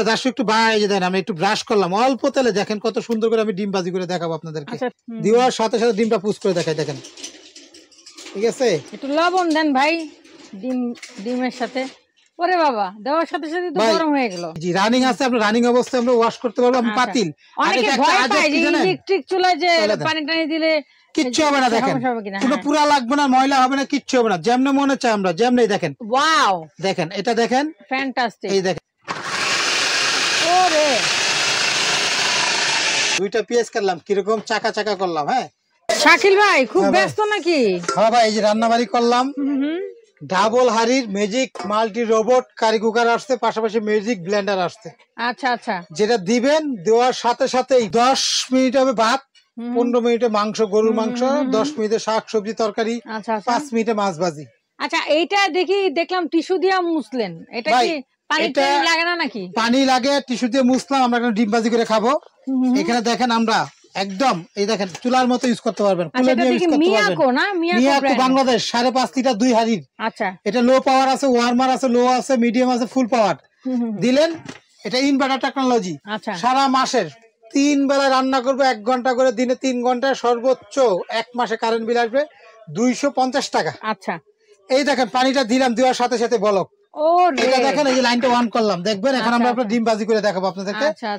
আচ্ছা, একটু বাইরে দেন আমি একটু ব্রাশ করলাম অল্প তেলে দেখেন কত সুন্দর করে আমি করে দেখাবো আপনাদেরকে আচ্ছা, সাথে সাথে ডিমটা পুষ করে দেখাই দেখেন ঠিক আছে একটু লবণ দেন ভাই ডিম ডিমের সাথে ওরে বাবা দেওয়ার সাথে সাথে তো গরম হয়ে গেল জি রানিং আছে রানিং অবস্থায় আমরা ওয়াশ করতে পারবো আমি আচ্ছা। পাতিল অনেকে ভয় পায় ইলেকট্রিক চুলা যে পানি টানি দিলে কিচ্ছু হবে না দেখেন কোনো হ্যাঁ। পুরা লাগবে না ময়লা হবে না কিচ্ছু হবে না যেমনে মনে চায় আমরা যেমনেই দেখেন ওয়াও দেখেন এটা দেখেন ফ্যান্টাস্টিক এই দেখেন দুইটা পেঁয়াজ কাটলাম কিরকম চাকা চাকা করলাম হ্যাঁ শাকিল ভাই খুব হ্যাঁ ব্যস্ত নাকি হ্যাঁ ভাই এই যে রান্নাবাড়ি করলাম ডাবল হারির magic multi robot curry cooker আসছে পাশাপাশি ম্যাজিক ব্লেন্ডার আসছে আচ্ছা আচ্ছা যেটা দিবেন দেওয়ার সাথে সাথেই দশ মিনিট হবে ভাত পনেরো মিনিটে মাংস গরুর মাংস দশ মিনিটে শাক সবজি তরকারি আচ্ছা, আচ্ছা। পাঁচ মিনিটে মাছ ভাজি আচ্ছা এইটা দেখি দেখলাম টিস্যু দিয়া মুসলেন এটা কি পানি লাগে টিস্যু দিয়ে মুসলাম আমরা ডিম ভাজি করে খাবো এখানে দেখেন আমরা একদম এই দেখেন চুলার মতো ইউজ করতে পারবেন আচ্ছা, বাংলাদেশ সাড়ে পাঁচ লিটার দুই হাড়ির আচ্ছা এটা লো পাওয়ার আছে ওয়ার্মার আছে লো আছে মিডিয়াম আছে ফুল পাওয়ার দিলেন এটা ইনভার্টার আচ্ছা। টেকনোলজি সারা মাসের তিন বেলা রান্না করবো এক ঘন্টা করে দিনে তিন ঘন্টায় সর্বোচ্চ এক মাসে কারেন্ট বিল আসবে দুইশো টাকা আচ্ছা এই দেখেন পানিটা দিলাম দেওয়ার সাথে সাথে বলক দেখেন এই যে করলাম দেখবেন এখন আচ্ছা, আমরা আপনার আচ্ছা। বাজি করে দেখাবো আপনাদেরকে আচ্ছা,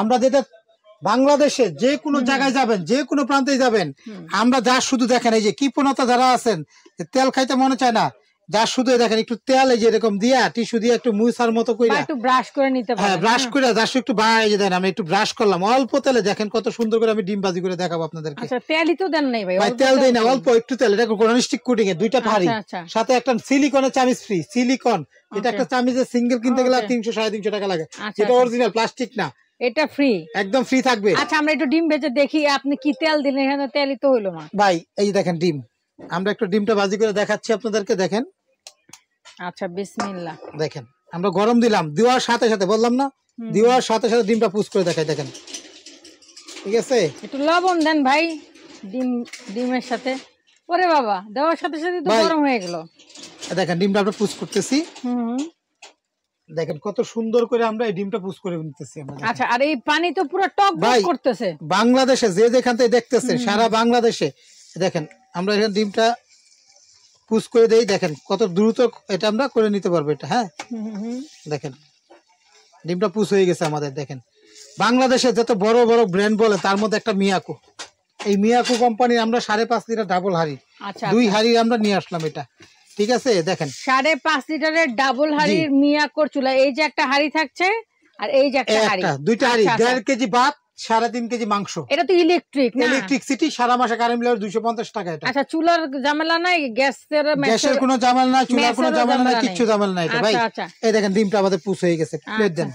আমরা যেটা বাংলাদেশে যে কোনো জায়গায় যাবেন যে কোনো প্রান্তে যাবেন আমরা যা শুধু দেখেন এই যে কৃপণতা যারা আছেন তেল খাইতে মনে চায় না যা শুধু দেখেন একটু তেলে এই যে এরকম দিয়া টিস্যু দিয়ে একটু মুইসার মতো করে একটু ব্রাশ করে নিতে হ্যাঁ, পারেন হ্যাঁ ব্রাশ করে যা একটু বাড়াই যে দেন আমি একটু ব্রাশ করলাম অল্প তেলে দেখেন কত সুন্দর করে আমি ডিম ভাজি করে দেখাবো আপনাদেরকে আচ্ছা তেলই তো দেন নাই ভাই তেল দেই না অল্প একটু তেল এটা কোন স্টিক কোটিং এ দুইটা ভারী আচ্ছা, আচ্ছা। সাথে একটা সিলিকনের চামিচ ফ্রি সিলিকন এটা আচ্ছা। একটা চামিচে সিঙ্গেল কিনতে গেলে 300 350 টাকা লাগে এটা অরিজিনাল প্লাস্টিক না এটা ফ্রি একদম ফ্রি থাকবে আচ্ছা আমরা একটু ডিম ভেজে দেখি আপনি কি তেল দিলেন এখানে তেলই তো হলো না ভাই এই দেখেন ডিম আমরা একটু ডিমটা বাজি করে দেখাচ্ছি আপনাদেরকে দেখেন আচ্ছা বিসমিল্লাহ দেখেন আমরা গরম দিলাম দেওয়ার সাথে সাথে বললাম না দেওয়ার সাথে সাথে ডিমটা করে দেখাই দেখেন ঠিক আছে একটু লবণ দেন ভাই ডিম ডিমের সাথে ওরে বাবা দেওয়ার সাথে সাথে তো গরম হয়ে গেল দেখেন ডিমটা আমরা পুষ করতেছি দেখেন কত সুন্দর করে আমরা এই ডিমটা পুষ করে নিতেছি আচ্ছা আর এই পানি তো পুরো টক করতেছে বাংলাদেশে যে যেখান থেকে দেখতেছেন সারা বাংলাদেশে দেখেন আমরা এখানে ডিমটা পুশ করে দেই দেখেন কত দ্রুত এটা আমরা করে নিতে পারবো এটা হ্যাঁ দেখেন ডিমটা পুশ হয়ে গেছে আমাদের দেখেন বাংলাদেশে যত বড় বড় ব্র্যান্ড বলে তার মধ্যে একটা মিয়াকু এই মিয়াকু কোম্পানির আমরা সাড়ে পাঁচ লিটার ডাবল হাড়ি আচ্ছা, দুই আচ্ছা। হাড়ি আমরা নিয়ে আসলাম এটা ঠিক আছে দেখেন সাড়ে পাঁচ লিটারের ডাবল হাড়ির মিয়াকুর চুলা এই যে একটা হাড়ি থাকছে আর এই যে একটা হাড়ি দুইটা হাড়ি আচ্ছা, দেড় কেজি ভাত সারাদিন তিন কেজি মাংস এটা তো ইলেকট্রিক ইলেকট্রিসিটি সারা মাসে কারেন্ট বিল দুইশো পঞ্চাশ টাকা এটা আচ্ছা চুলার জামেলা নাই গ্যাসের গ্যাসের কোনো জামেলা নাই চুলার কোনো জামেল নাই কিচ্ছু জামেলা নাই এটা ভাই আচ্ছা, আচ্ছা। এই দেখেন ডিমটা আমাদের পুষ হয়ে গেছে প্লেট আচ্ছা। দেন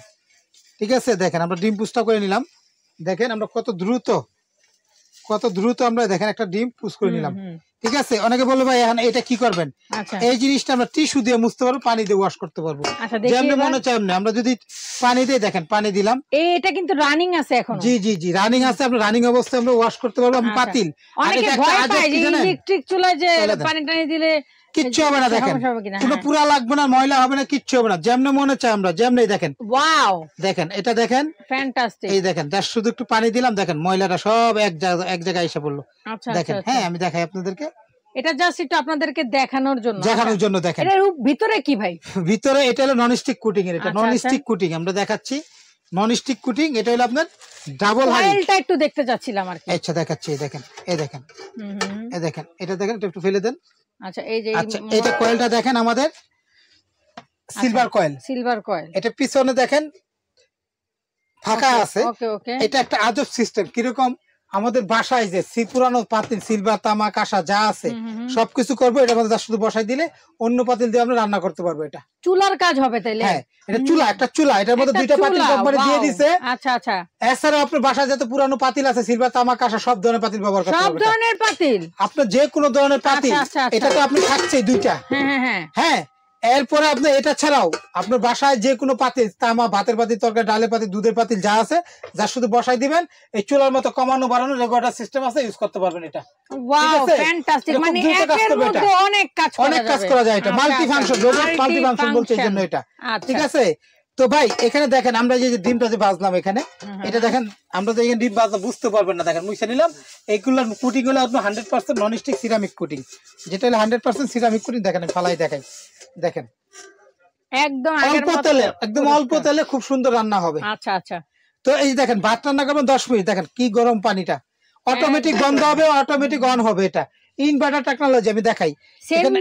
ঠিক আছে দেখেন আমরা ডিম পুষটা করে নিলাম দেখেন আমরা কত দ্রুত কত দ্রুত আমরা দেখেন একটা ডিম পুষ করে নিলাম ঠিক আছে অনেকে বলবো ভাই এখন এটা কি করবেন আচ্ছা। এই জিনিসটা আমরা টিস্যু দিয়ে মুছতে পারবো পানি দিয়ে ওয়াশ করতে পারবো আচ্ছা, মনে চাই না আমরা যদি পানি দিয়ে দেখেন পানি দিলাম এটা কিন্তু রানিং আছে এখন জি জি জি রানিং আছে আমরা রানিং অবস্থায় আমরা ওয়াশ করতে পারবো আচ্ছা। পাতিল অনেকে ভয় পায় যে ইলেকট্রিক চুলা যে পানি টানি দিলে কিচ্ছু হবে না দেখেন কোনো হ্যাঁ। পুরা লাগবে না ময়লা হবে না কিচ্ছু হবে না যেমনে মনে চাই আমরা যেমনি দেখেন ওয়াও দেখেন এটা দেখেন এই দেখেন শুধু একটু পানি দিলাম দেখেন ময়লাটা সব এক জায়গা এক জায়গায় এসে পড়লো আচ্ছা, আচ্ছা, দেখেন আচ্ছা। হ্যাঁ আমি দেখাই আপনাদেরকে এটা জাস্ট একটু আপনাদেরকে দেখানোর জন্য দেখানোর জন্য দেখেন এর ভিতরে কি ভাই ভিতরে এটা হলো ননস্টিক কুটিং এর এটা ননস্টিক কুটিং আমরা দেখাচ্ছি ননস্টিক কুটিং এটা হলো আপনার ডাবল হাইলটা একটু দেখতে যাচ্ছিলাম আর কি আচ্ছা দেখাচ্ছি দেখেন এই দেখেন এই দেখেন এটা দেখেন একটু ফেলে দেন আচ্ছা এই যে আচ্ছা এটা কয়েলটা দেখেন আমাদের সিলভার কয়েল সিলভার কয়েল এটা পিছনে দেখেন ফাঁকা আছে এটা একটা আজব সিস্টেম কিরকম আমাদের বাসায় যে পুরানো পাতিল সিলভার তামা কাঁসা যা আছে সবকিছু করবো এটা আমাদের শুধু বসাই দিলে অন্য পাতিল দিয়ে আমরা রান্না করতে পারবো এটা চুলার কাজ হবে তাইলে হ্যাঁ এটা চুলা একটা চুলা এটার মধ্যে দুইটা পাতিল কোম্পানি দিয়ে দিছে আচ্ছা আচ্ছা এছাড়া আপনার বাসায় যত পুরানো পাতিল আছে সিলভার তামা কাঁসা সব ধরনের পাতিল ব্যবহার করতে সব ধরনের পাতিল আপনার যে কোনো ধরনের আচ্ছা, পাতিল আচ্ছা, আচ্ছা। এটা তো আপনি থাকছেই দুইটা হ্যাঁ হ্যাঁ হ্যাঁ হ্যাঁ এরপরে আপনি এটা ছাড়াও আপনার বাসায় যে কোনো পাতিল তামা ভাতের পাতিল তরকারি ডালের পাতিল দুধের পাতিল যা আছে যা শুধু বসাই দিবেন এই চুলার মতো কমানো বাড়ানো রেগুলার সিস্টেম আছে ইউজ করতে পারবেন এটা ওয়াও ফ্যান্টাস্টিক মানে মধ্যে অনেক কাজ করা অনেক কাজ করা যায় এটা multi function robot multi function এটা ঠিক আচ্ছা। আছে তো ভাই এখানে দেখেন আমরা যে ডিমটা যে বাজলাম এখানে এটা দেখেন আমরা তো এখানে ডিম বাজলাম বুঝতে পারবেন না দেখেন মুছে নিলাম এইগুলোর কুটিগুলো আপনার hundred percent non stick ceramic coating যেটা হলো হান্ড্রেড পার্সেন্ট সিরামিক কুটিং দেখেন ফালাই দেখেন দেখেন একদম অল্প তেলে খুব সুন্দর রান্না হবে আচ্ছা আচ্ছা তো এই দেখেন ভাত রান্না করবেন দশ মিনিট দেখেন কি গরম পানিটা অটোমেটিক বন্ধ হবে অটোমেটিক অন হবে এটা ইনভার্টার টেকনোলজি আমি দেখাই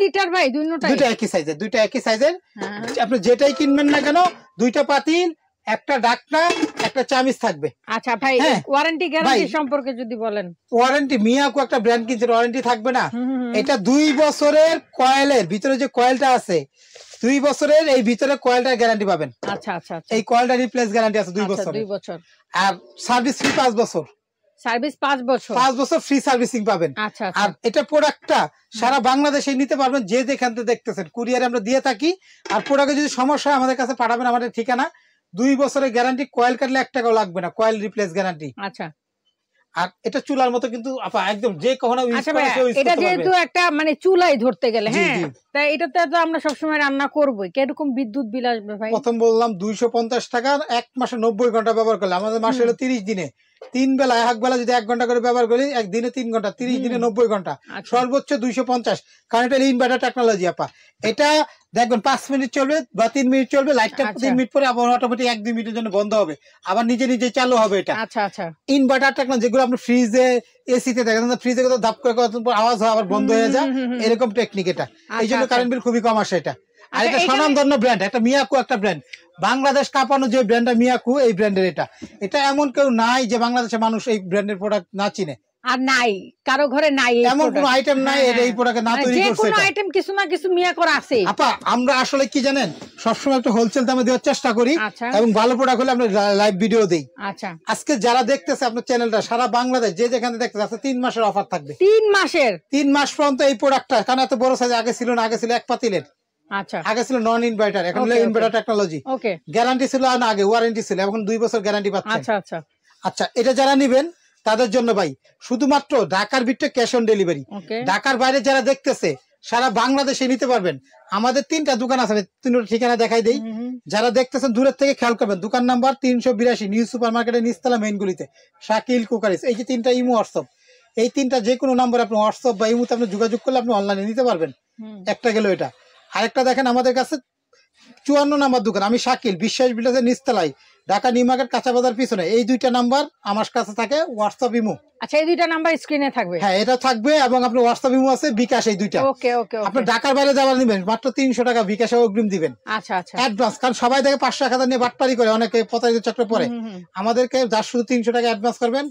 লিটার ভাই দুটো একই সাইজের দুটো একই সাইজের হ্যাঁ। আপনি যেটাই কিনবেন না কেন দুইটা পাতিল একটা ডাক্তার একটা চামিচ থাকবে আচ্ছা ভাই ওয়ারেন্টি গ্যারান্টি সম্পর্কে যদি বলেন ওয়ারেন্টি মিয়াকো একটা ব্র্যান্ড কিনছেন ওয়ারেন্টি থাকবে না এটা দুই বছরের কয়েলের ভিতরে যে কয়েলটা আছে দুই বছরের এই ভিতরে কয়েলটা গ্যারান্টি পাবেন আচ্ছা আচ্ছা, আচ্ছা। এই কয়েলটা রিপ্লেস গ্যারান্টি আছে দুই আচ্ছা, বছর দুই বছর আর সার্ভিস ফ্রি পাঁচ বছর সার্ভিস পাঁচ বছর পাঁচ বছর ফ্রি সার্ভিসিং পাবেন আচ্ছা, আর এটা প্রোডাক্টটা সারা বাংলাদেশে নিতে পারবেন যে যেখান থেকে দেখতেছেন কুরিয়ারে আমরা দিয়ে থাকি আর প্রোডাক্টে যদি সমস্যা হয় আমাদের কাছে পাঠাবেন আমাদের ঠিকানা দুই বছরের গ্যারান্টি কয়েল কাটলে এক টাকাও লাগবে না কয়েল রিপ্লেস গ্যারান্টি আচ্ছা আর এটা চুলার মতো কিন্তু আপা একদম যে কখনো আচ্ছা এটা যেহেতু একটা মানে চুলাই ধরতে গেলে হ্যাঁ তাই এটাতে তো আমরা সবসময় রান্না করবোই কিরকম বিদ্যুৎ বিল আসবে ভাই প্রথম বললাম দুইশো পঞ্চাশ টাকা এক মাসে নব্বই ঘন্টা ব্যবহার করলে আমাদের মাসে হলো তিরিশ দিনে তিন বেলা এক বেলা যদি এক ঘন্টা করে ব্যবহার করি একদিনে তিন ঘন্টা তিরিশ দিনে নব্বই ঘন্টা আচ্ছা। সর্বোচ্চ দুইশো পঞ্চাশ কারণ এটা ইনভার্টার টেকনোলজি আপা এটা দেখবেন পাঁচ মিনিট চলবে বা তিন মিনিট চলবে লাইটটা আচ্ছা। তিন মিনিট পরে আবার অটোমেটিক এক দুই মিনিটের জন্য বন্ধ হবে আবার নিজে নিজে চালু হবে এটা আচ্ছা আচ্ছা ইনভার্টার টেকনোলজি যেগুলো আপনি ফ্রিজে এসিতে দেখেন ফ্রিজে কত ধাপ করে আওয়াজ হয় আবার বন্ধ হয়ে যায় এরকম টেকনিক এটা এই জন্য কারেন্ট বিল খুবই কম আসে এটা আর আচ্ছা, এটা স্বনামধন্য ব্র্যান্ড একটা মিয়াকু একটা ব্র্যান্ড বাংলাদেশ কাঁপানো যে ব্র্যান্ডটা মিয়াকু এই ব্র্যান্ডের এটা এটা এমন কেউ নাই যে বাংলাদেশের মানুষ এই ব্র্যান্ডের প্রোডাক্ট না চিনে আর নাই কারো ঘরে নাই এমন আইটেম নাই হ্যাঁ। এই প্রোডাক্ট না হ্যাঁ, তৈরি করছে আইটেম কিছু না কিছু মিয়া আছে আপা আমরা আসলে কি জানেন সবসময় একটা হোলসেল দামে দেওয়ার চেষ্টা করি আচ্ছা। এবং ভালো প্রোডাক্ট হলে আমরা লাইভ ভিডিও দেই আচ্ছা আজকে যারা দেখতেছে আপনার চ্যানেলটা সারা বাংলাদেশ যে যেখানে দেখতেছে আছে তিন মাসের অফার থাকবে তিন মাসের তিন মাস পর্যন্ত এই প্রোডাক্টটা কারণ এত বড় সাইজ আগে ছিল না আগে ছিল এক পাতিলের আচ্ছা। আগে ছিল নন ইনভার্টার এখন আগে ওয়ারেন্টি ছিল এখন দুই বছর গ্যারান্টি আচ্ছা, আচ্ছা।, আচ্ছা এটা যারা তাদের জন্য ভাই বাইরে যারা দেখতেছে সারা বাংলাদেশে নিতে পারবেন আমাদের তিনটা দোকান আছে তিনটা ঠিকানা দেখাই দেই যারা দেখতেছেন দূরের থেকে খেয়াল করবেন দোকান নাম্বার তিনশো বিরাশি নিউ সুপার মার্কেটের নিচতলা মেইনগুলিতে শাকিল কুকারিস এই যে তিনটা ইমু হোয়াটসঅ্যাপ এই তিনটা যে কোনো নাম্বার আপনি হোয়াটসঅ্যাপ বা ইমুতে আপনি যোগাযোগ করলে আপনি অনলাইনে নিতে পারবেন একটা গেল এটা আরেকটা দেখেন আমাদের কাছে চুয়ান্ন নাম্বার দোকান আমি শাকিল বিশ্বাস বিলাসের নিস্তলাই ঢাকা নিউ মার্কেট কাঁচাবাজার পিছনে এই দুইটা নাম্বার আমার কাছে থাকে হোয়াটসঅ্যাপ ইমো আচ্ছা এই দুইটা নাম্বার স্ক্রিনে থাকবে হ্যাঁ এটা থাকবে এবং আপনার হোয়াটসঅ্যাপ ইমো আছে বিকাশ এই দুইটা ওকে ওকে আপনি ঢাকার বাইরে যাবার নেবেন মাত্র তিনশো টাকা বিকাশে অগ্রিম দিবেন আচ্ছা আচ্ছা অ্যাডভান্স কারণ সবাই দেখে পাঁচশো টাকা নিয়ে বাটপারি করে অনেকে প্রতারিত চক্র পরে আমাদেরকে যার শুধু তিনশো টাকা অ্যাডভান্স করবেন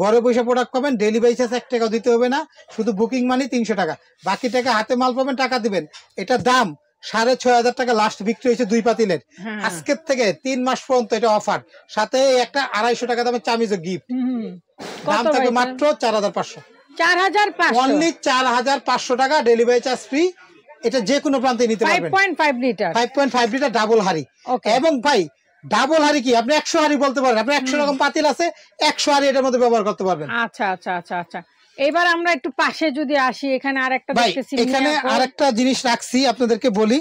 ঘরে বসে প্রোডাক্ট পাবেন ডেলিভারি চার্জ এক টাকাও দিতে হবে না শুধু বুকিং মানি তিনশো টাকা বাকি টাকা হাতে মাল পাবেন টাকা দিবেন এটা দাম সাড়ে ছয় হাজার টাকা লাস্ট বিক্রি হয়েছে দুই পাতিলের হ্যাঁ। আজকের থেকে তিন মাস পর্যন্ত এটা অফার সাথে একটা আড়াইশো টাকা দামের চামিজ গিফট দাম থাকবে মাত্র চার হাজার পাঁচশো চার হাজার অনলি চার হাজার পাঁচশো টাকা ডেলিভারি চার্জ ফ্রি এটা যে কোনো প্রান্তে নিতে পারবেন five point five litre five point five litre double হারি এবং ভাই ডাবল হাড়ি কি আপনি একশো হাড়ি বলতে পারেন আপনি একশো রকম পাতিল আছে একশো হাড়ি এটার মধ্যে ব্যবহার করতে পারবেন আচ্ছা আচ্ছা আচ্ছা আচ্ছা এবার আমরা একটু পাশে যদি আসি এখানে আরেকটা দেখতেছি এখানে আরেকটা জিনিস রাখছি আপনাদেরকে বলি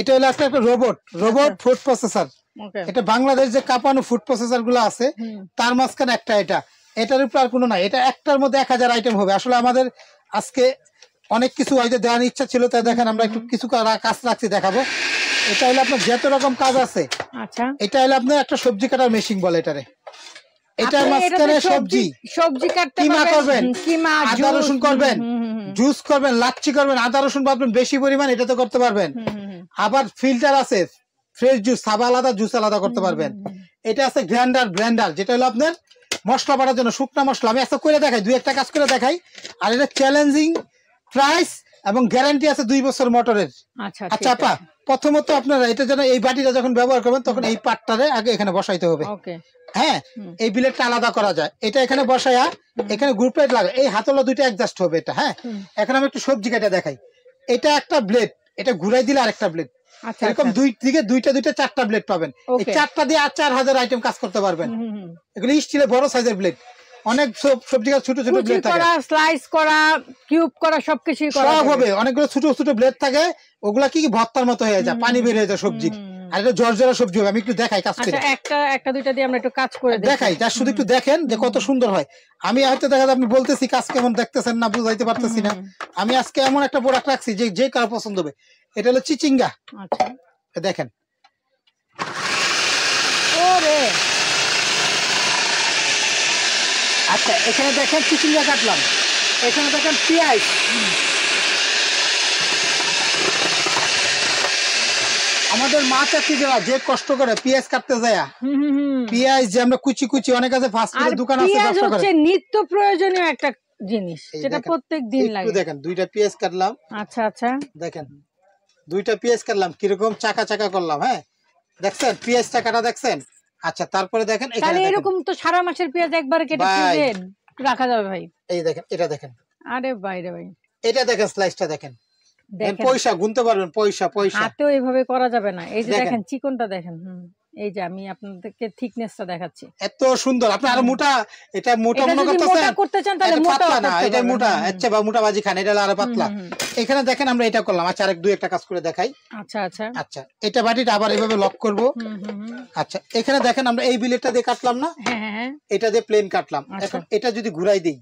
এটা হলো একটা রোবট রোবট ফুড প্রসেসর এটা বাংলাদেশ যে কাপানো ফুড প্রসেসর গুলো আছে তার মাঝখানে একটা এটা এটার উপর আর কোনো নাই এটা একটার মধ্যে এক হাজার আইটেম হবে আসলে আমাদের আজকে অনেক কিছু হয়তো দেওয়ার ইচ্ছা ছিল তাই দেখেন আমরা একটু কিছু কাজ রাখছি দেখাবো এটা হলো আপনার যত রকম কাজ আছে আচ্ছা এটা হলো আপনার একটা সবজি কাটার মেশিন বলে এটারে এটা মাঝখানে সবজি সবজি কাটতে কিমা করবেন কিমা আদা রসুন করবেন জুস করবেন লাচ্ছি করবেন আদা রসুন পাবেন বেশি পরিমাণ এটা তো করতে পারবেন আবার ফিল্টার আছে ফ্রেশ জুস সাবা আলাদা জুস আলাদা করতে পারবেন এটা আছে গ্র্যান্ডার ব্লেন্ডার যেটা হলো আপনার মশলা বাড়ার জন্য শুকনা মশলা আমি একটা করে দেখাই দুই একটা কাজ করে দেখাই আর এটা চ্যালেঞ্জিং প্রাইস এবং গ্যারান্টি আছে দুই বছর মোটরের আচ্ছা আচ্ছা আপা প্রথমত আপনারা এটা যেন এই বাটিটা যখন ব্যবহার করবেন তখন এই পাটটারে আগে এখানে বসাইতে হবে হ্যাঁ এই বিলেটটা আলাদা করা যায় এটা এখানে বসায়া এখানে গ্রুপ প্লেট লাগে এই হাতলা দুইটা অ্যাডজাস্ট হবে এটা হ্যাঁ এখন আমি একটু সবজি কাটা দেখাই এটা একটা ব্লেড এটা ঘুরাই দিলে আরেকটা ব্লেড আচ্ছা, এরকম আচ্ছা। দুই দিকে দুইটা দুইটা চারটা ব্লেড পাবেন চারটা দিয়ে আর চার হাজার আইটেম কাজ করতে পারবেন এগুলো স্টিলের বড় সাইজের ব্লেড অনেক সবজি গাছ ছোট ছোট ব্লেড থাকে স্লাইস করা কিউব করা সবকিছু করা সব হবে অনেকগুলো ছোট ছোট ব্লেড থাকে ওগুলো কি ভর্তার মতো হয়ে যায় পানি বের হয়ে যায় সবজি আর এটা জর্জরা সবজি হবে আমি একটু দেখাই কাজ করে আচ্ছা, একটা একটা দুইটা দিয়ে আমরা একটু কাজ করে দেখাই যা শুধু একটু দেখেন যে কত সুন্দর হয় আমি হয়তো দেখা যায় আপনি বলতেছি কাজ কেমন দেখতেছেন না বুঝাইতে পারতেছি না আমি আজকে এমন একটা প্রোডাক্ট রাখছি যে যে কার পছন্দ হবে এটা হলো চিচিঙ্গা আচ্ছা। দেখেন আচ্ছা এখানে দেখেন চিচিঙ্গা কাটলাম এখানে দেখেন পেঁয়াজ আমাদের মা যারা যে কষ্ট করে পেঁয়াজ কাটতে যায় পেঁয়াজ যে আমরা কুচি কুচি অনেক আছে ফাস্ট ফুডের দোকান আছে ব্যবসা করে নিত্য প্রয়োজনীয় একটা জিনিস যেটা প্রত্যেক দিন লাগে একটু দেখেন দুইটা পেঁয়াজ কাটলাম আচ্ছা আচ্ছা দেখেন দুইটা পেঁয়াজ কাটলাম কিরকম চাকা চাকা করলাম হ্যাঁ দেখছেন পেঁয়াজটা কাটা দেখছেন আচ্ছা তারপরে দেখেন এখানে এরকম তো সারা মাসের পেঁয়াজ একবার কেটে ফ্রিজে রাখা যাবে ভাই এই দেখেন এটা দেখেন আরে বাইরে ভাই এটা দেখেন স্লাইসটা দেখেন পয়সা গুনতে পারবেন পয়সা পয়সা হাতেও এভাবে করা যাবে না এই যে দেখেন চিকনটা দেখেন হুম এই যে আমি আপনাদেরকে থিকনেসটা দেখাচ্ছি এত সুন্দর আপনি আর মোটা এটা মোটা মনে করতেছেন মোটা করতে চান তাহলে মোটা না এটা মোটা আচ্ছা বা মোটা বাজি খান এটা আরো পাতলা এখানে দেখেন আমরা এটা করলাম আচ্ছা আরেক দুই একটা কাজ করে দেখাই আচ্ছা আচ্ছা আচ্ছা এটা বাটিটা আবার এইভাবে লক করব আচ্ছা এখানে দেখেন আমরা এই বিলেটটা দিয়ে কাটলাম না হ্যাঁ, হ্যাঁ, হ্যাঁ। এটা দিয়ে প্লেন কাটলাম আচ্ছা। এখন এটা যদি ঘুরাই দেই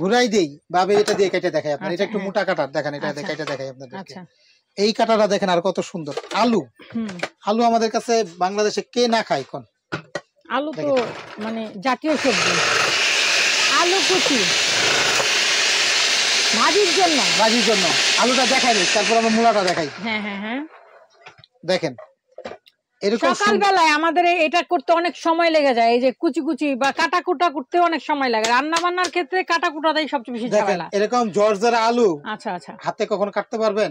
ঘুরাই দেই ভাবে এটা দিয়ে কেটে দেখাই আপনারা আচ্ছা, এটা একটু হ্যাঁ। মোটা কাটার দেখেন এটা আচ্ছা। দিয়ে কেটে দেখাই আপনাদেরকে আচ্ছা এই কাটাটা দেখেন আর কত সুন্দর আলু আলু আমাদের কাছে বাংলাদেশে কে না খায় এখন আলু তো মানে জাতীয় সবজি আলু কুচি ভাজির জন্য ভাজির জন্য আলুটা দেখাই দিই তারপর আমরা মূলাটা দেখাই হ্যাঁ, হ্যাঁ, হ্যাঁ। দেখেন এরকম সকালবেলায় আমাদের এটা করতে অনেক সময় লেগে যায় এই যে কুচি কুচি বা কাটা কুটা করতে অনেক সময় লাগে রান্না বান্নার ক্ষেত্রে কাটা কুটাটাই সবচেয়ে বেশি ঝামেলা এরকম জর্জের আলু আচ্ছা আচ্ছা হাতে কখন কাটতে পারবেন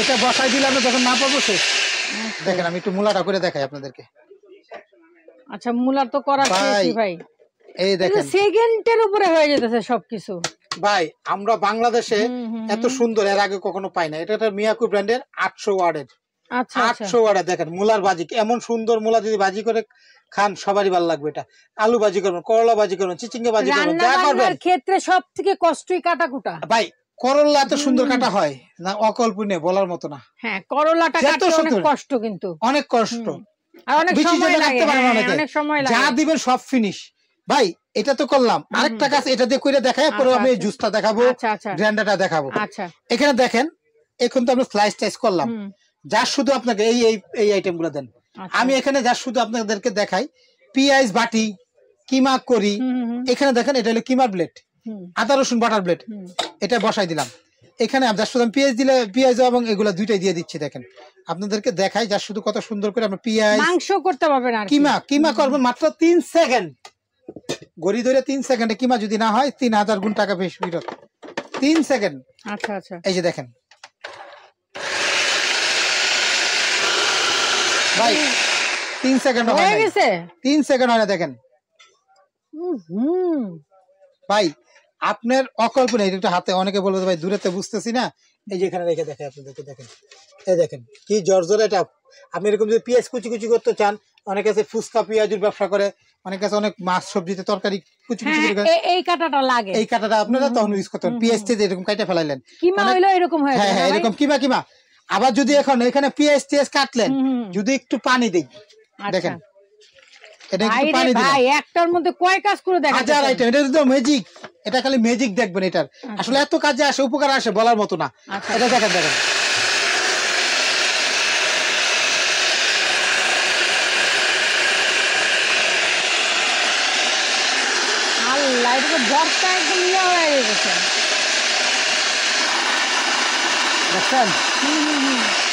এটা বসাই দিলে আমরা যখন না পাবো শেষ দেখেন আমি একটু মূলাটা করে দেখাই আপনাদেরকে আচ্ছা মূলা তো করা শেষই ভাই এই দেখেন সেকেন্ডের উপরে হয়ে যেতেছে সবকিছু ভাই আমরা বাংলাদেশে এত সুন্দর এর আগে কখনো পাই না এটা একটা মিয়াকু ব্র্যান্ডের আটশো ওয়ার্ডের আচ্ছা, আচ্ছা। আটশো ওয়ার্ডের দেখেন মূলার বাজি এমন সুন্দর মূলা যদি বাজি করে খান সবারই ভালো লাগবে এটা আলু বাজি করবেন করলা বাজি করবেন চিচিঙ্গা বাজি করবেন যা করবেন ক্ষেত্রে সব থেকে কষ্টই কাটাকুটা ভাই করলা এত সুন্দর কাটা হয় না অকল্প অকল্পনীয় বলার মতো না হ্যাঁ করলাটা হ্যাঁ, দিবেন সব ফিনিশ ভাই এটা তো করলাম আরেকটা কাজ এটা দিয়ে কইরা দেখায় আচ্ছা, পরে আমি আচ্ছা। জুসটা দেখাবো আচ্ছা, গ্র্যান্ডাটা দেখাবো এখানে দেখেন এখন তো আমরা স্লাইস টাইস করলাম যা শুধু আপনাকে এই এই আইটেম গুলো দেন আমি এখানে যা শুধু আপনাদেরকে দেখাই পিয়াজ বাটি কিমা করি এখানে দেখেন এটা হলো কিমার প্লেট আদা রসুন বাটার ব্লেড এটা বসাই দিলাম এখানে জাস্ট শুধু পেঁয়াজ দিলে পেঁয়াজ এবং এগুলো দুইটাই দিয়ে দিচ্ছি দেখেন আপনাদেরকে দেখাই যা শুধু কত সুন্দর করে আমরা পেঁয়াজ মাংস করতে পারবেন না কিমা কিমা করবো মাত্র তিন সেকেন্ড গড়ি ধরে তিন সেকেন্ডে কিমা যদি না হয় তিন হাজার গুণ টাকা বেশ তিন সেকেন্ড আচ্ছা আচ্ছা এই যে দেখেন ভাই তিন সেকেন্ড হয়ে গেছে তিন সেকেন্ড হয় না দেখেন ভাই আপনার অকল্পনীয় এটা হাতে অনেকে বলবে ভাই দূরেতে বুঝতেছি না এই যে এখানে রেখে দেখে আপনাদেরকে দেখেন এই দেখেন কি জ্বর এটা আপনি এরকম যদি পেঁয়াজ কুচি কুচি করতে চান অনেকে আছে ফুচকা পেঁয়াজের ব্যবসা করে অনেক আছে অনেক মাছ সবজিতে তরকারি কুচি কুচি করে হ্যাঁ, এই কাটাটা লাগে এই কাটাটা আপনারা তখন ইউজ করতেন পেঁয়াজ এরকম কাটা ফেলাইলেন কিমা মানে- হইলো এরকম হয় হ্যাঁ হ্যাঁ এরকম কিমা কিমা আবার যদি এখন এখানে পেঁয়াজ টেস কাটলেন যদি একটু পানি দেই আচ্ছা। দেখেন একটার মধ্যে কয় কাজ করে দেখা হাজার এটা তো ম্যাজিক এটা খালি ম্যাজিক দেখবেন এটার আচ্ছা। আসলে এত কাজে আসে উপকার আসে বলার মতো না আচ্ছা। এটা দেখেন দেখেন আল্লাহ এটা তো বর্ষা একদম ইয়ে হয়ে গেছে দেখছেন হুম হুম হুম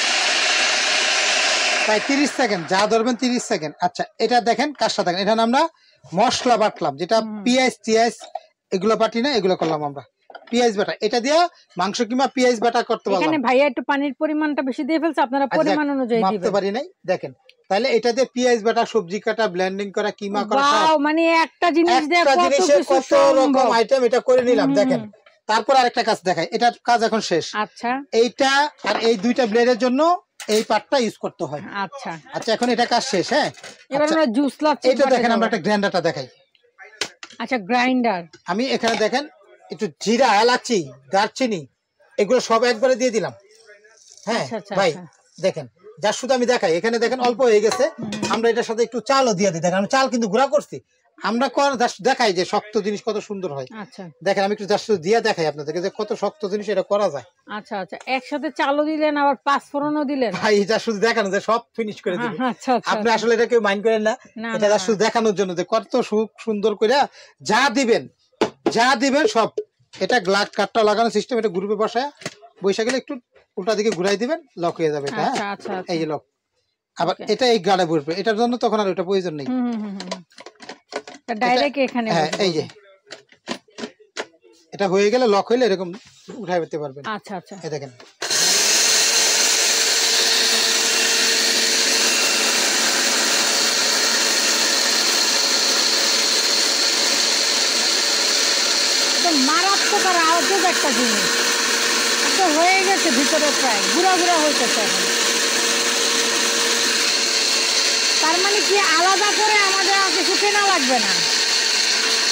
তাই তিরিশ সেকেন্ড যা ধরবেন তিরিশ সেকেন্ড আচ্ছা এটা দেখেন কাজটা দেখেন এখানে আমরা মশলা বাটলাম যেটা পিঁয়াজ টিয়াজ এগুলো বাটি না এগুলো করলাম আমরা বাটা এটা দিয়ে মাংস কিংবা বাটা করতে ভাইয়া একটু পানির পরিমাণটা বেশি দিয়ে ফেলছে আপনারা আচ্ছা, পরিমাণ অনুযায়ী মাপতে পারি নাই দেখেন তাহলে এটা দিয়ে বাটা সবজি কাটা ব্লেন্ডিং করা কিমা করা মানে একটা জিনিস দিয়ে কত কিছু কত রকম আইটেম এটা করে নিলাম দেখেন তারপর আরেকটা কাজ দেখাই এটা কাজ এখন শেষ আচ্ছা এইটা আর এই দুইটা ব্লেডের জন্য এই পাটটা ইউজ করতে হয় আচ্ছা আচ্ছা এখন এটা কাজ শেষ হ্যাঁ এবার আচ্ছা, আমরা জুস লাচ্ছি এটা দেখেন আমরা একটা গ্রাইন্ডারটা দেখাই আচ্ছা গ্রাইন্ডার আমি এখানে দেখেন একটু জিরা এলাচি দারচিনি এগুলো সব একবারে দিয়ে দিলাম হ্যাঁ আচ্ছা, আচ্ছা, ভাই দেখেন যার শুধু আমি দেখাই এখানে দেখেন অল্প হয়ে গেছে আমরা এটার সাথে একটু চালও দিয়ে দিই দেখেন আমি চাল কিন্তু গুঁড়া করছি আমরা কর দেখাই যে শক্ত জিনিস কত সুন্দর হয় আচ্ছা দেখেন আমি একটু জাস্ট দিয়ে দেখাই আপনাদেরকে যে কত শক্ত জিনিস এটা করা যায় আচ্ছা আচ্ছা একসাথে চালও দিলেন আবার পাঁচ ফোড়নও দিলেন ভাই এটা শুধু দেখানো যে সব ফিনিশ করে হ্যাঁ, দিবেন হ্যাঁ, আচ্ছা, আচ্ছা। আপনি আসলে এটা কেউ মাইন্ড করেন না এটা শুধু দেখানোর জন্য যে কত সুখ সুন্দর করে যা দিবেন যা দিবেন সব এটা গ্লাস কাটটা লাগানো সিস্টেম এটা গ্রুপে বসায় বৈশা গেলে একটু উল্টা দিকে ঘুরাই দিবেন লক হয়ে যাবে এটা হ্যাঁ? আচ্ছা, এই লক আবার এটা এই গাড়ে বসবে এটার জন্য তখন আর ওটা প্রয়োজন নেই হ্যাঁ, এটা হয়ে গেলে লক হইলে এরকম উঠাই পেতে পারবেন আচ্ছা আচ্ছা এই দেখেন মারাত্মক একটা জিনিস আচ্ছা, হয়ে গেছে তার মানে কি আলাদা করে আমাদের কিছু কেনা লাগবে না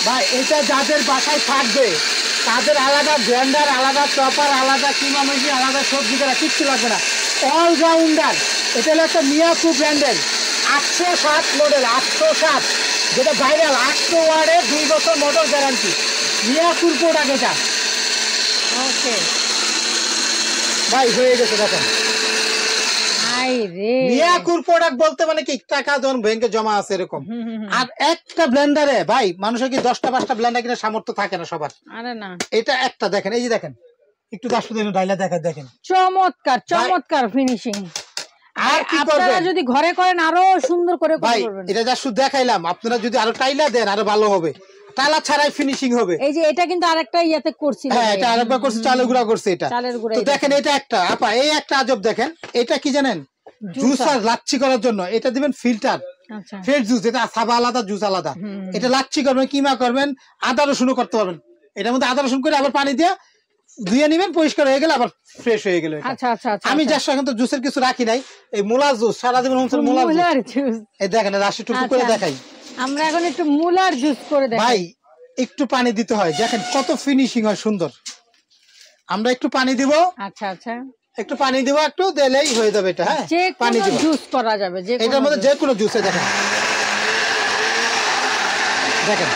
ভাই এটা যাদের বাসায় থাকবে তাদের আলাদা গ্র্যান্ডার আলাদা চপার আলাদা কিমা মেশিন আলাদা সবজি করা কিচ্ছু লাগবে না অলরাউন্ডার এটা হলো একটা মিয়াকু ব্র্যান্ডের আটশো সাত মডেল আটশো সাত যেটা ভাইরাল আটশো ওয়ার্ডের দুই বছর মোটর গ্যারান্টি মিয়াকুর প্রোডাক্ট এটা ওকে ভাই হয়ে গেছে দেখেন মিয়াকুর প্রোডাক্ট বলতে মানে কি টাকা ধরুন ব্যাংকে জমা আছে এরকম আর একটা ব্লেন্ডারে ভাই মানুষের কি দশটা পাঁচটা ব্লেন্ডার কিনা সামর্থ্য থাকে না সবার না এটা একটা দেখেন এই যে দেখেন একটু দাস ডাইলা দেখা দেখেন চমৎকার চমৎকার ফিনিশিং আর কি আপনারা যদি ঘরে করেন আরো সুন্দর করে ভাই এটা যা শুধু দেখাইলাম আপনারা যদি আরো টাইলা দেন আরো ভালো হবে তালা ছাড়াই ফিনিশিং হবে এই যে এটা কিন্তু আরেকটা ইয়াতে করছি হ্যাঁ এটা আরেকবার করছে চালু গুঁড়া করছে এটা চালের তো দেখেন এটা একটা আপা এই একটা আজব দেখেন এটা কি জানেন জুসার লাচ্ছি করার জন্য এটা দিবেন ফিল্টার ফ্রেশ জুস এটা সাবা আলাদা জুস আলাদা এটা লাচ্ছি করবেন কিমা করবেন আদা রসুনও করতে পারবেন এটার মধ্যে আদা রসুন করে আবার পানি দিয়ে ধুয়ে নেবেন পরিষ্কার হয়ে আবার ফ্রেশ হয়ে আচ্ছা, আচ্ছা, আচ্ছা, আমি যার সঙ্গে তো জুসের কিছু রাখি নাই এই মুলার জুস সারা জীবন জুস এই দেখেন রাশি টুকু করে দেখাই আমরা এখন একটু মুলার জুস করে দেখাই ভাই একটু পানি দিতে হয় দেখেন কত ফিনিশিং হয় সুন্দর আমরা একটু পানি দিব আচ্ছা আচ্ছা একটু পানি দিব একটু দিলেই হয়ে যাবে এটা হ্যাঁ পানি জুস করা যাবে এটার মধ্যে যে কোনো জুসে দেখেন দেখেন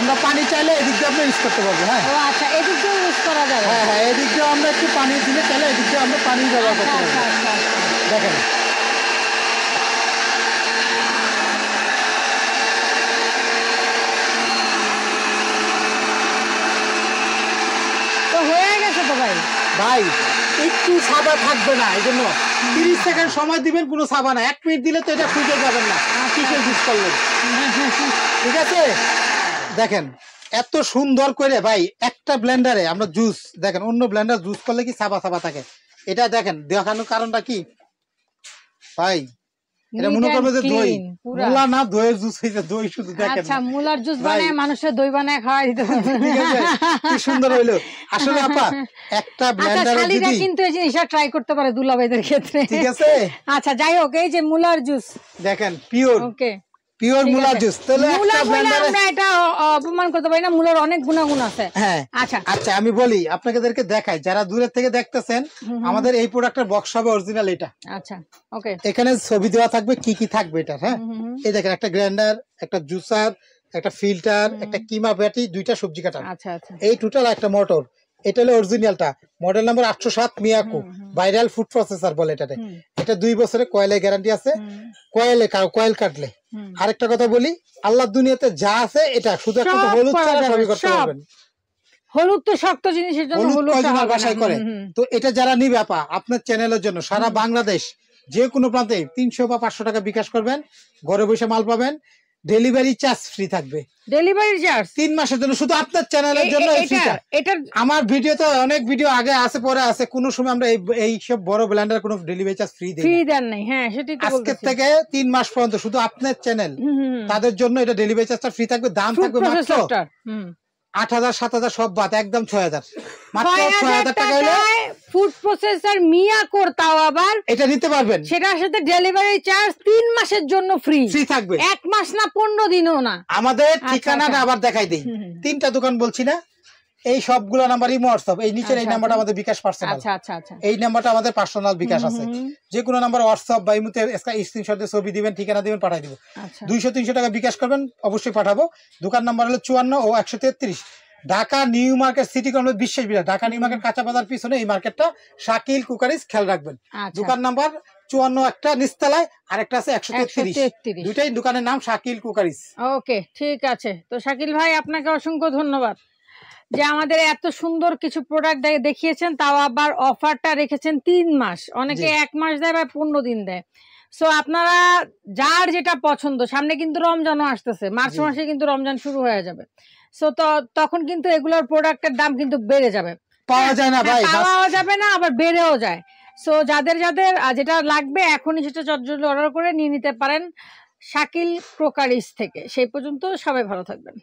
আমরা পানি চাইলে এদিক দিয়ে আমরা ইউজ করতে পারবো হ্যাঁ ও আচ্ছা এদিক দিয়ে ইউজ করা যাবে হ্যাঁ হ্যাঁ এদিক দিয়ে আমরা একটু পানি দিলে চাইলে এদিক দিয়ে আমরা পানি ব্যবহার করতে আচ্ছা, পারবো আচ্ছা, আচ্ছা। দেখেন ভাই একটু সাবা থাকবে না এই জন্য তিরিশ সেকেন্ড সময় দিবেন কোনো সাবা না এক মিনিট দিলে তো এটা খুঁজে যাবেন না কিসে ইউজ করলেন ঠিক আছে দেখেন এত সুন্দর করে ভাই একটা ব্লেন্ডারে আমরা জুস দেখেন অন্য ব্লেন্ডার জুস করলে কি সাবা সাবা থাকে এটা দেখেন দেখানোর কারণটা কি ভাই জুস আচ্ছা মানুষের দই বানায় সুন্দর হইলো আসলে একটা আচ্ছা, কিন্তু এই ট্রাই করতে পারে ক্ষেত্রে ঠিক আছে আচ্ছা যাই হোক এই যে মুলার জুস দেখেন পিওর ওকে একটা হ্যাঁ। আচ্ছা। আচ্ছা, আমি বলি দেখাই যারা থেকে দেখতেছেন আমাদের এই প্রোডাক্টের বক্স হবে অরিজিনাল এটা আচ্ছা, এখানে ছবি দেওয়া থাকবে কি কি থাকবে এটার হ্যাঁ এই দেখেন একটা গ্রাইন্ডার একটা জুসার একটা ফিল্টার একটা কিমা ব্যাটি দুইটা সবজি কাটা এই টোটাল একটা মোটর এটা হলো অরিজিনালটা মডেল নাম্বার আটশো সাত মিয়াকু ভাইরাল ফুড প্রসেসার বলে এটাতে এটা দুই বছরে কয়েলের গ্যারান্টি আছে কয়েলে কয়েল কাটলে আরেকটা কথা বলি আল্লাহ দুনিয়াতে যা আছে এটা শুধু একটা হলুদ ছাড়া সবই করতে পারবেন সারা বাংলাদেশ যে কোনো প্রান্তে তিনশো বা পাঁচশো টাকা বিকাশ করবেন ঘরে বসে মাল পাবেন ডেলিভারি চার্জ ফ্রি থাকবে ডেলিভারি চার্জ তিন মাসের জন্য শুধু আপনার চ্যানেলের জন্য আমার ভিডিও তো অনেক ভিডিও আগে আছে পরে আছে কোন সময় আমরা এই সব বড় ব্ল্যান্ডার কোন ডেলিভারি চার্জ ফ্রি দেই দেন নাই হ্যাঁ সেটাই তো আজকে থেকে তিন মাস পর্যন্ত শুধু আপনার চ্যানেল তাদের জন্য এটা ডেলিভারি চার্জটা ফ্রি থাকবে দাম থাকবে মাত্র আট হাজার সাত হাজার সব বাদ একদম ছয় হাজার মাত্র ছয় হাজার টাকা হলে ফুড প্রসেসর মিয়াকোর তাও আবার এটা নিতে পারবেন সেটার সাথে ডেলিভারি চার্জ তিন মাসের জন্য ফ্রি ফ্রি থাকবে এক মাস না পনেরো দিনও না আমাদের আচ্ছা, ঠিকানাটা আচ্ছা। আবার দেখাই দিই তিনটা দোকান বলছি না এই সবগুলো নাম্বার হোয়াটসঅ্যাপ এই নিচের এই নাম্বারটা আচ্ছা, আমাদের বিকাশ পার্সোনাল আচ্ছা আচ্ছা আচ্ছা এই নাম্বারটা আমাদের পার্সোনাল বিকাশ আছে যে কোনো নাম্বার হোয়াটসঅ্যাপ বা ছবি দিবেন ঠিকানা দিবেন পাঠিয়ে দেব দুইশো তিনশো টাকা বিকাশ করবেন অবশ্যই পাঠাবো দোকান নাম্বার হলো চুয়ান্ন ও একশো তেত্রিশ Dhaka new market city complex Biswas বিরাট ঢাকা নিউ মার্কেট কাঁচা বাজার পিছনে এই মার্কেটটা শাকিল কুকারিজ খেয়াল রাখবেন আচ্ছা। দোকান নাম্বার চুয়ান্ন একটা নিস্তালায় একটা আছে একশো তেত্রিশ দুইটাই দোকানের নাম শাকিল কুকারিজ ওকে ঠিক আছে তো শাকিল ভাই আপনাকে অসংখ্য ধন্যবাদ যে আমাদের এত সুন্দর কিছু প্রোডাক্ট দেখিয়েছেন তাও আবার অফারটা রেখেছেন তিন মাস অনেকে এক মাস দেয় বা পনেরো দিন দেয় সো আপনারা যার যেটা পছন্দ সামনে কিন্তু রমজানও আসতেছে মার্চ মাসে কিন্তু রমজান শুরু হয়ে যাবে সো তখন কিন্তু এগুলোর প্রোডাক্টের দাম কিন্তু বেড়ে যাবে পাওয়া যায় না হ্যাঁ, ভাই পাওয়া যাবে না আবার বেড়েও যায় সো যাদের যাদের যেটা লাগবে এখনই সেটা চটজলদি অর্ডার করে নিয়ে নিতে পারেন শাকিল ক্রোকারিস থেকে সেই পর্যন্ত সবাই ভালো থাকবেন